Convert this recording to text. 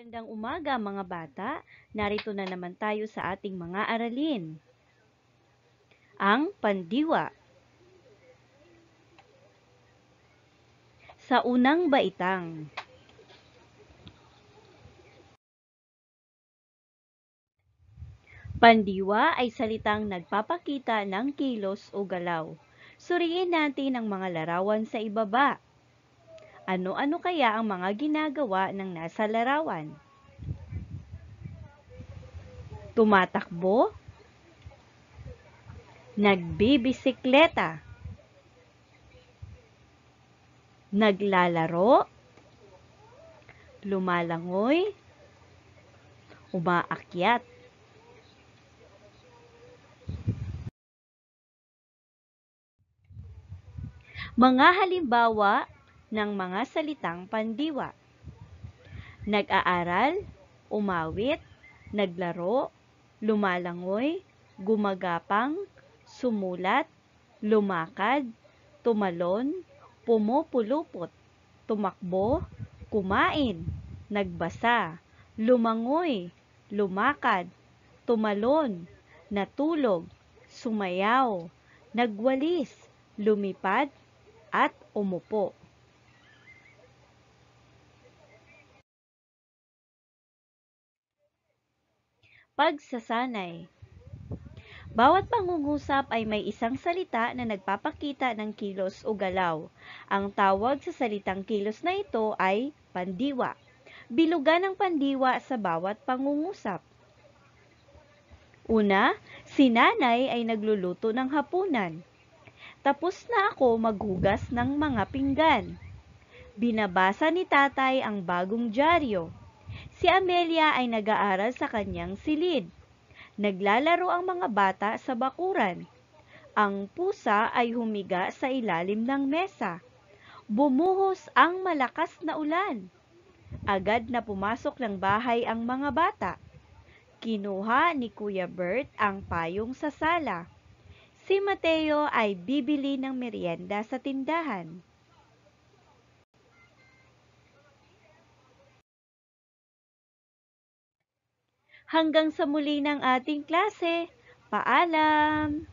Magandang umaga mga bata, narito na naman tayo sa ating mga aralin. Ang pandiwa. Sa unang baitang. Pandiwa ay salitang nagpapakita ng kilos o galaw. Suriin natin ang mga larawan sa ibaba. Ano-ano kaya ang mga ginagawa ng nasa larawan? Tumatakbo? Nagbibisikleta? Naglalaro? Lumalangoy? Umaakyat? Mga halimbawa ng mga salitang pandiwa. Nag-aaral, umawit, naglaro, lumalangoy, gumagapang, sumulat, lumakad, tumalon, pumupulupot, tumakbo, kumain, nagbasa, lumangoy, lumakad, tumalon, natulog, sumayaw, nagwalis, lumipad, at umupo. pagsasanay. Bawat pangungusap ay may isang salita na nagpapakita ng kilos o galaw. Ang tawag sa salitang kilos na ito ay pandiwa. Bilugan ng pandiwa sa bawat pangungusap. Una, si nanay ay nagluluto ng hapunan. Tapos na ako maghugas ng mga pinggan. Binabasa ni tatay ang bagong dyaryo. Si Amelia ay nag-aaral sa kanyang silid. Naglalaro ang mga bata sa bakuran. Ang pusa ay humiga sa ilalim ng mesa. Bumuhos ang malakas na ulan. Agad na pumasok ng bahay ang mga bata. Kinuha ni Kuya Bert ang payong sa sala. Si Mateo ay bibili ng merienda sa tindahan. Hanggang sa muli ng ating klase. Paalam!